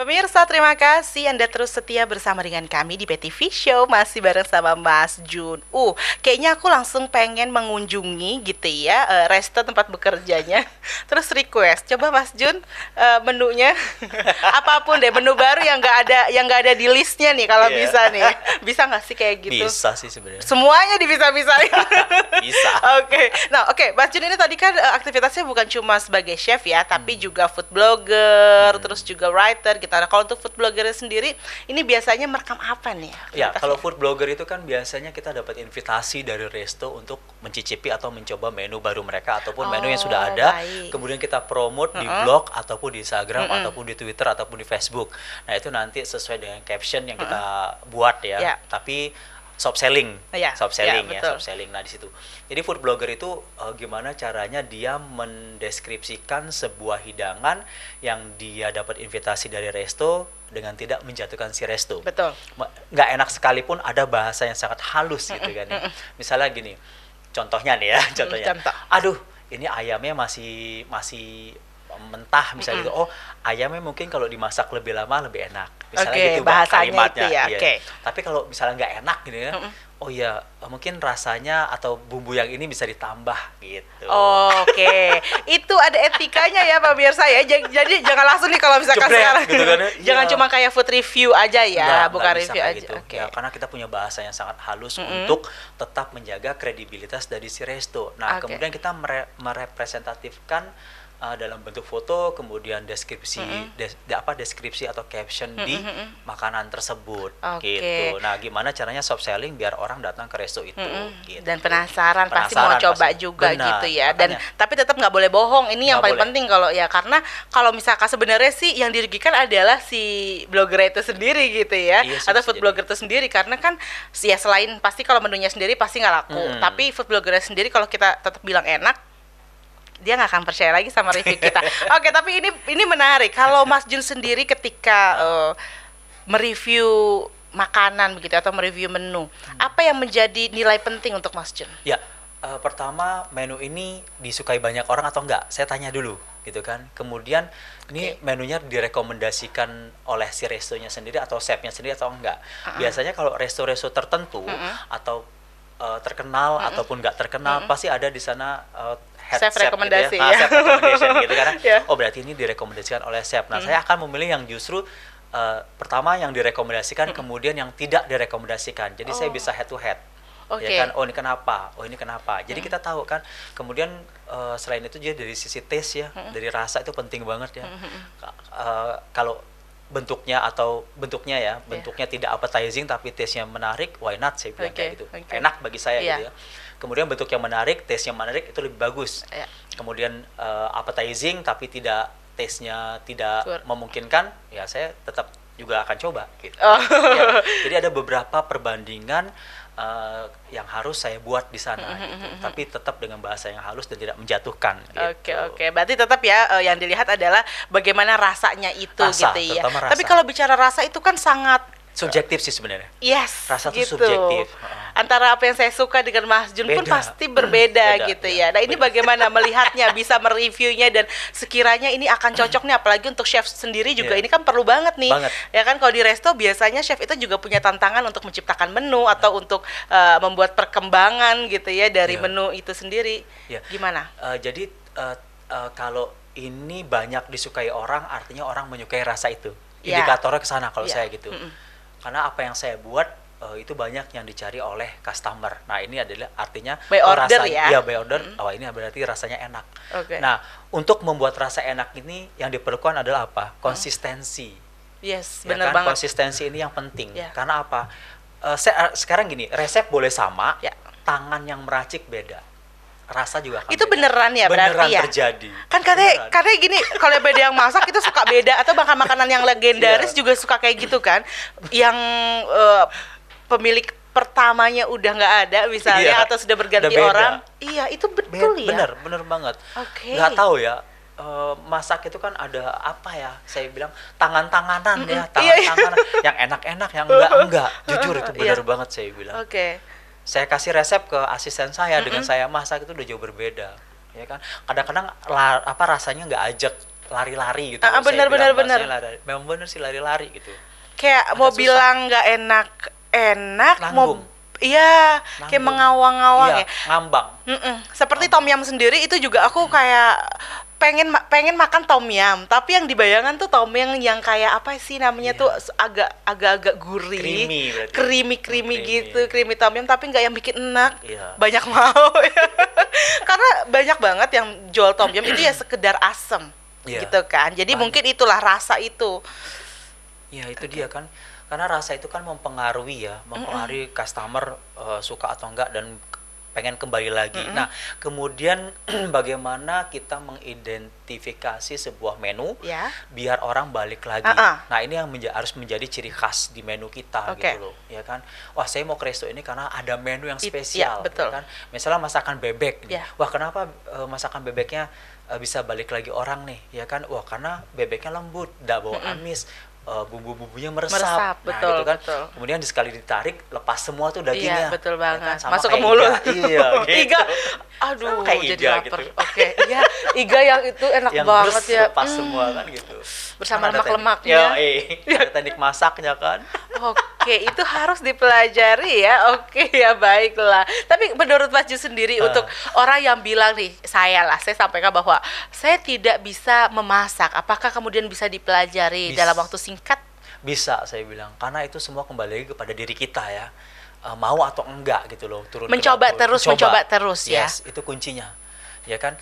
Pemirsa, terima kasih Anda terus setia bersama dengan kami di PTV Show masih bareng sama Mas Jun. Uh, kayaknya aku langsung pengen mengunjungi gitu ya uh, resto tempat bekerjanya. Terus request, coba Mas Jun uh, menunya apapun deh menu baru yang nggak ada yang nggak ada di listnya nih kalau yeah. bisa nih. Bisa nggak sih kayak gitu? Bisa sih sebenarnya. Semuanya dibisa bisa bisa. Oke. Okay. Nah, oke, okay. Mas Jun ini tadi kan uh, aktivitasnya bukan cuma sebagai chef ya, tapi hmm. juga food blogger, hmm. terus juga writer gitu gitu. Nah, kalau untuk food blogger sendiri ini biasanya merekam apa nih? Ya, ya kalau food blogger itu kan biasanya kita dapat invitasi dari resto untuk mencicipi atau mencoba menu baru mereka ataupun oh, menu yang sudah oh, ada, baik. kemudian kita promote mm -hmm. di blog ataupun di Instagram mm -hmm. ataupun di Twitter ataupun di Facebook. Nah, itu nanti sesuai dengan caption yang mm -hmm. kita buat ya. Yeah. Tapi shop oh, iya. iya, selling, ya, shop selling ya, ya, shop selling. Nah di situ, jadi food blogger itu uh, gimana caranya dia mendeskripsikan sebuah hidangan yang dia dapat invitasi dari resto dengan tidak menjatuhkan si resto. Betul. Nggak enak sekalipun ada bahasa yang sangat halus gitu kan ya. Misalnya gini, contohnya nih ya, contohnya. Contoh. Aduh, ini ayamnya masih masih mentah misalnya mm -hmm. gitu. Oh, ayamnya mungkin kalau dimasak lebih lama lebih enak misalnya okay, gitu bahasanya kalimatnya ya, iya. okay. tapi kalau misalnya nggak enak gitu ya mm -mm. oh ya mungkin rasanya atau bumbu yang ini bisa ditambah gitu oh, oke okay. itu ada etikanya ya pak biar saya jadi, jangan langsung nih kalau misalkan kasih sekarang gitu kan, ya. jangan ya. cuma kayak food review aja ya nah, bukan review aja gitu. okay. ya, karena kita punya bahasa yang sangat halus mm -hmm. untuk tetap menjaga kredibilitas dari si resto nah okay. kemudian kita mere merepresentatifkan uh, dalam bentuk foto kemudian deskripsi mm -hmm. des, apa deskripsi atau caption mm -hmm. di makanan tersebut okay. gitu. Nah, gimana caranya soft selling biar orang datang ke resto itu mm -hmm. gitu. Dan penasaran, penasaran pasti mau coba pasti. juga Benar, gitu ya. Dan tapi tetap nggak boleh bohong. Ini gak yang paling boleh. penting kalau ya karena kalau misalkan sebenarnya sih yang dirugikan adalah si blogger itu sendiri gitu ya iya, atau food blogger itu sendiri karena kan ya selain pasti kalau menunya sendiri pasti nggak laku. Mm. Tapi food blogger sendiri kalau kita tetap bilang enak dia nggak akan percaya lagi sama review kita. Oke, okay, tapi ini ini menarik. Kalau Mas Jun sendiri ketika uh, mereview makanan begitu atau mereview menu, hmm. apa yang menjadi nilai penting untuk Mas Jun? Ya, uh, pertama menu ini disukai banyak orang atau enggak? Saya tanya dulu gitu kan. Kemudian ini menunya direkomendasikan oleh si restonya sendiri atau chefnya sendiri atau enggak? Uh -uh. Biasanya kalau resto-resto tertentu uh -uh. atau eh, terkenal uh -uh. ataupun nggak terkenal uh -uh. pasti ada di sana uh, head chef rekomendasi gitu ya, ah, ya. Nah, chef recommendation gitu karena ya. yeah. oh berarti ini direkomendasikan oleh chef. Nah, mm. saya akan memilih yang justru Uh, pertama yang direkomendasikan, mm. kemudian yang tidak direkomendasikan. Jadi oh. saya bisa head to head. Okay. Ya kan, oh ini kenapa, oh ini kenapa. Jadi hmm. kita tahu kan. Kemudian uh, selain itu juga dari sisi taste ya, hmm. dari rasa itu penting banget ya. Hmm. Uh, kalau bentuknya atau bentuknya ya, ya. bentuknya yeah. tidak appetizing tapi taste-nya menarik, why not? Saya bilang okay. kayak gitu. Okay. Enak bagi saya yeah. gitu ya kemudian bentuk yang menarik, taste yang menarik itu lebih bagus. Ya. Kemudian uh, appetizing tapi tidak taste-nya tidak Sure. memungkinkan, ya saya tetap juga akan coba gitu. Oh. Ya, jadi ada beberapa perbandingan uh, yang harus saya buat di sana mm-hmm. gitu. Mhm, mhm. Tapi tetap dengan bahasa yang halus dan tidak menjatuhkan gitu. Oke, okay, oke. Okay. Berarti tetap ya uh, yang dilihat adalah bagaimana rasanya itu rasa, gitu ya. Rasa. Tapi kalau bicara rasa itu kan sangat subjektif sih sebenarnya. Yes. Rasa gitu. subjektif. Antara apa yang saya suka dengan Mas Jun beda. pun pasti hmm, berbeda beda, gitu iya. ya. Nah, ini beda. bagaimana melihatnya, bisa mereviewnya dan sekiranya ini akan cocok nih apalagi untuk chef sendiri juga yeah. ini kan perlu banget nih. Banget. Ya kan kalau di resto biasanya chef itu juga punya tantangan untuk menciptakan menu iya. atau untuk uh, membuat perkembangan gitu ya dari yeah. menu itu sendiri. Yeah. Gimana? Uh, jadi uh, uh, kalau ini banyak disukai orang artinya orang menyukai rasa itu. Yeah. Indikatornya ke sana kalau yeah. saya gitu. Mm -mm karena apa yang saya buat uh, itu banyak yang dicari oleh customer. Nah ini adalah artinya by order rasa, ya, ya by order. Hmm. Oh ini berarti rasanya enak. Okay. Nah untuk membuat rasa enak ini yang diperlukan adalah apa? Mm. Konsistensi. Hmm. Yes, ya benar kan? banget. Konsistensi ini yang penting. Yeah. Karena apa? Uh, eh, saya, sekarang gini, resep boleh sama, yeah. tangan yang meracik beda rasa juga akan itu beda. beneran ya beneran berarti ya terjadi kan katanya beneran. katanya gini kalau beda yang masak itu suka beda atau bahkan makanan yang legendaris iya. juga suka kayak gitu kan yang uh, pemilik pertamanya udah nggak ada misalnya iya, atau sudah berganti udah orang iya itu betul bener, ya bener bener banget okay. nggak tahu ya eh, masak itu kan ada apa ya saya bilang tangan-tanganan mm -hmm. ya iya, iya. tangan-tanganan yang enak-enak yang enggak enggak jujur itu benar yeah. banget saya bilang oke okay saya kasih resep ke asisten saya mm -hmm. dengan saya masak itu udah jauh berbeda ya kan kadang-kadang apa rasanya nggak ajak lari-lari gitu ah, bener ah, bener benar memang benar sih lari-lari gitu kayak Agak mau susah. bilang nggak enak enak mau Iya, kayak mengawang-awang iya, ya. Ngambang. Mm -mm. Seperti tom Yam sendiri itu juga aku kayak pengen pengen makan tom yum tapi yang dibayangkan tuh tom yum yang kayak apa sih namanya yeah. tuh agak agak agak gurih creamy creamy gitu creamy tom yum tapi nggak yang bikin enak yeah. banyak mau karena banyak banget yang jual tom yum itu ya sekedar asem yeah. gitu kan jadi banyak. mungkin itulah rasa itu ya itu okay. dia kan karena rasa itu kan mempengaruhi ya mempengaruhi mm -mm. customer uh, suka atau enggak dan pengen kembali lagi. Mm -hmm. Nah, kemudian bagaimana kita mengidentifikasi sebuah menu yeah. biar orang balik lagi. Uh -uh. Nah, ini yang menja harus menjadi ciri khas di menu kita okay. gitu loh, ya kan? Wah, saya mau ke resto ini karena ada menu yang ya, spesial, It, ya yeah, betul. Ya kan? Misalnya masakan bebek nih. Yeah. Wah, kenapa uh, masakan bebeknya e, bisa balik lagi orang nih ya kan wah karena bebeknya lembut tidak bau mm -hmm. amis uh, bumbu-bumbunya meresap, meresap nah, betul, gitu kan. Betul. Kemudian sekali ditarik lepas semua tuh dagingnya. Iya, ya betul kan? banget. Ya kan? Sama Masuk ke mulut. Iga. Iya, gitu. Iga. Aduh, Sama kayak iga, jadi iga, lapar. Gitu. Oke, iya, iga yang itu enak yang banget ya. lepas hmm. semua kan gitu. Bersama lemak-lemaknya. Ya, iya, teknik masaknya kan. Oke. Oke, itu harus dipelajari ya. Oke, ya baiklah. Tapi menurut Mas Ju sendiri uh. untuk orang yang bilang nih, saya lah, saya sampaikan bahwa saya tidak bisa memasak. Apakah kemudian bisa dipelajari bisa. dalam waktu singkat? Bisa, saya bilang. Karena itu semua kembali lagi kepada diri kita ya. Uh, mau atau enggak gitu loh turun mencoba terus mencoba. mencoba terus ya itu kuncinya ya kan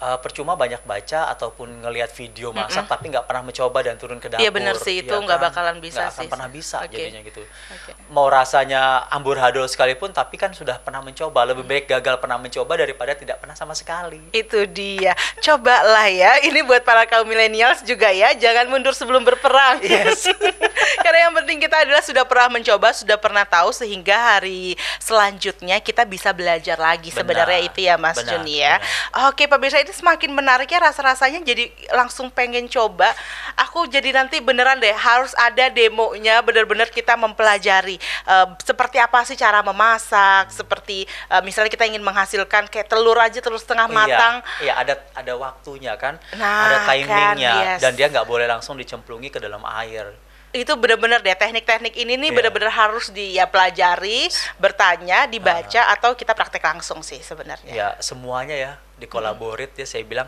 uh, percuma banyak baca ataupun ngelihat video masak mm -mm. tapi nggak pernah mencoba dan turun ke iya, dapur. Iya benar sih itu iya nggak ya kan? bakalan bisa gak akan pernah bisa okay. jadinya gitu. Okay. Mau rasanya amburadul sekalipun tapi kan sudah pernah mencoba lebih mm. baik gagal pernah mencoba daripada tidak pernah sama sekali. Itu dia. Cobalah ya. Ini buat para kaum milenials juga ya. Jangan mundur sebelum berperang. Yes. Karena yang penting kita adalah sudah pernah mencoba, sudah pernah tahu sehingga hari selanjutnya kita bisa belajar lagi benar. sebenarnya itu ya Mas benar, ya. Benar. Oke pemirsa ini semakin menariknya rasa-rasanya jadi langsung pengen coba. Aku jadi nanti beneran deh harus ada demonya bener-bener kita mempelajari uh, seperti apa sih cara memasak, seperti uh, misalnya kita ingin menghasilkan kayak telur aja terus setengah iya, matang. Iya, iya ada ada waktunya kan, nah, ada timingnya kan, yes. dan dia nggak boleh langsung dicemplungi ke dalam air itu benar-benar deh teknik-teknik ini nih yeah. benar-benar harus di ya pelajari, bertanya, dibaca uh, atau kita praktek langsung sih sebenarnya. Ya, semuanya ya dikolaborit hmm. ya saya bilang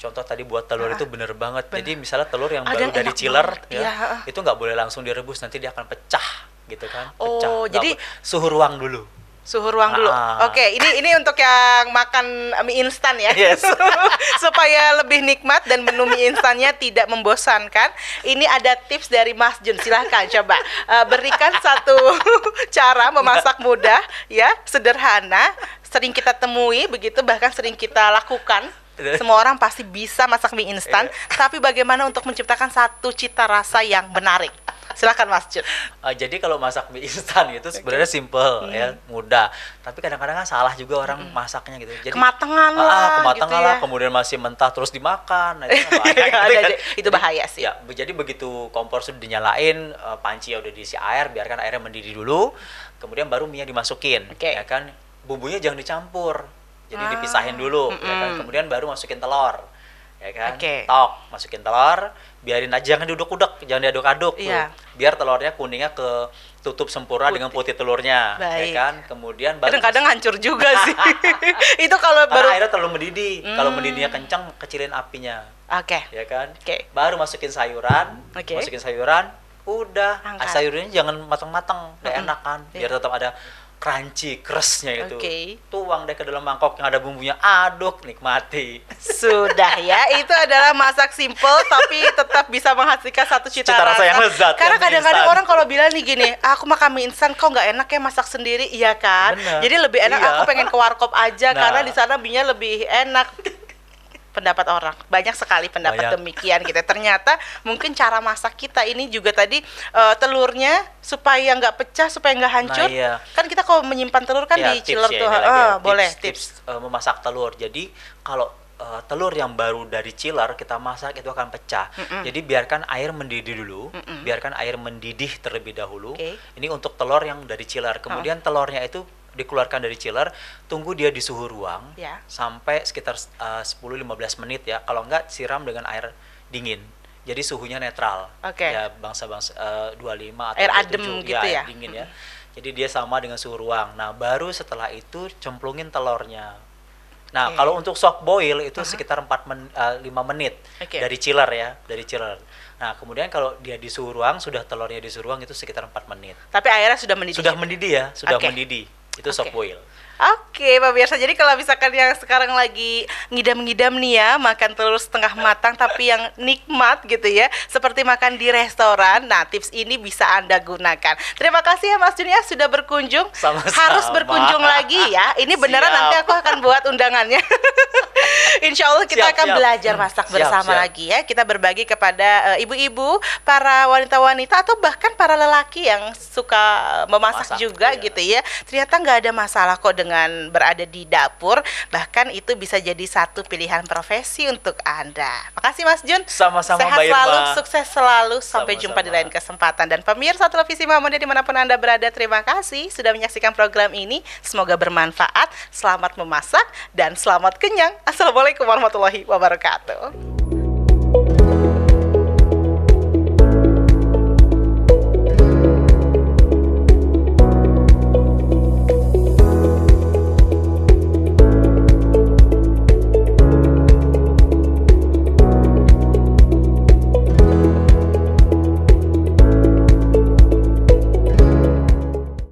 contoh tadi buat telur ah, itu benar banget. Bener. Jadi misalnya telur yang Ada baru dari chiller ya, ya, itu nggak boleh langsung direbus, nanti dia akan pecah gitu kan. Oh, gak jadi suhu ruang dulu. Suhu ruang dulu. Ah. Oke, ini ini untuk yang makan mie instan ya. Yes. Supaya lebih nikmat dan menu mie instannya tidak membosankan. Ini ada tips dari Mas Jun. Silahkan coba uh, berikan satu cara memasak mudah ya, sederhana, sering kita temui begitu bahkan sering kita lakukan semua orang pasti bisa masak mie instan, yeah. tapi bagaimana untuk menciptakan satu cita rasa yang menarik? silakan Mas Jun. Uh, jadi kalau masak mie instan itu sebenarnya okay. simple ya, hmm. ya, mudah. Tapi kadang-kadang kan salah juga orang hmm. masaknya gitu. Jadi kematangan ah, ah, lah. kematangan gitu lah, ya. kemudian masih mentah terus dimakan. Nah, itu, bahaya, gitu. itu bahaya sih. Ya, jadi begitu kompor sudah dinyalain, uh, panci ya udah diisi air, biarkan airnya mendidih dulu. Kemudian baru mie dimasukin, okay. ya kan? Bumbunya jangan dicampur. Jadi ah. dipisahin dulu, ya kan? Kemudian baru masukin telur ya kan okay. tok masukin telur biarin aja jangan diaduk-aduk jangan diaduk-aduk yeah. Iya. biar telurnya kuningnya ke tutup sempurna putih. dengan putih telurnya ya Baik. ya kan kemudian kadang-kadang hancur juga sih itu kalau Karena airnya terlalu mendidih hmm. kalau mendidihnya kencang kecilin apinya oke okay. ya kan okay. baru masukin sayuran okay. masukin sayuran udah ah, Angkat. sayurnya jangan matang-matang mm enak kan biar iya. tetap ada crunchy, crustnya itu. Okay. Tuang deh ke dalam mangkok yang ada bumbunya, aduk, nikmati. Sudah ya, itu adalah masak simple tapi tetap bisa menghasilkan satu cita, cita rasa. yang lezat. Karena kadang-kadang orang kalau bilang nih gini, aku makan mie instan kok nggak enak ya masak sendiri, iya kan? Bener. Jadi lebih enak iya. aku pengen ke warkop aja nah. karena di sana mie lebih enak pendapat orang banyak sekali pendapat banyak. demikian gitu ternyata mungkin cara masak kita ini juga tadi uh, telurnya supaya nggak pecah supaya nggak hancur nah, iya. kan kita kalau menyimpan telur kan ya, di chiller ya, tuh ah, ya, boleh tips, tips. tips uh, memasak telur jadi kalau uh, telur yang baru dari chiller kita masak itu akan pecah. Mm -mm. Jadi biarkan air mendidih dulu, mm -mm. biarkan air mendidih terlebih dahulu. Okay. Ini untuk telur yang dari chiller. Kemudian oh. telurnya itu dikeluarkan dari chiller, tunggu dia di suhu ruang yeah. sampai sekitar eh, uh, 10-15 menit ya. Kalau enggak siram dengan air dingin. Jadi suhunya netral. Okay. Ya bangsa-bangsa eh, uh, 25 atau air adem gitu ya, gitu ya. dingin ya. Jadi dia sama dengan suhu ruang. Nah, baru setelah itu cemplungin telurnya. Nah, okay. kalau untuk soft boil itu uh -huh. sekitar 4 men, uh, eh, 5 menit okay. dari chiller ya, dari chiller. Nah, kemudian kalau dia di suhu ruang, sudah telurnya di suhu ruang itu sekitar 4 menit. Tapi airnya sudah mendidih. Sudah mendidih ya, sudah okay. mendidih itu okay. soft boil Oke, Pak Biasa. Jadi kalau misalkan yang sekarang lagi ngidam-ngidam nih ya, makan telur setengah matang tapi yang nikmat gitu ya, seperti makan di restoran. Nah, tips ini bisa Anda gunakan. Terima kasih ya Mas Junia sudah berkunjung. Sama-sama. Harus berkunjung lagi ya. Ini beneran siap. nanti aku akan buat undangannya. Insya Allah kita siap, akan siap. belajar hmm. masak siap, bersama siap. lagi ya. Kita berbagi kepada uh, ibu-ibu, para wanita-wanita atau bahkan para lelaki yang suka eh, memasak masak, juga iya. gitu ya. Ternyata nggak ada masalah kok dengan dengan berada di dapur, bahkan itu bisa jadi satu pilihan profesi untuk Anda. Makasih Mas Jun. Sama-sama Sehat selalu, Irma. sukses selalu. Sampai Sama-sama. jumpa di lain kesempatan dan pemirsa televisi Mamonde dimanapun Anda berada, terima kasih sudah menyaksikan program ini. Semoga bermanfaat. Selamat memasak dan selamat kenyang. Assalamualaikum warahmatullahi wabarakatuh.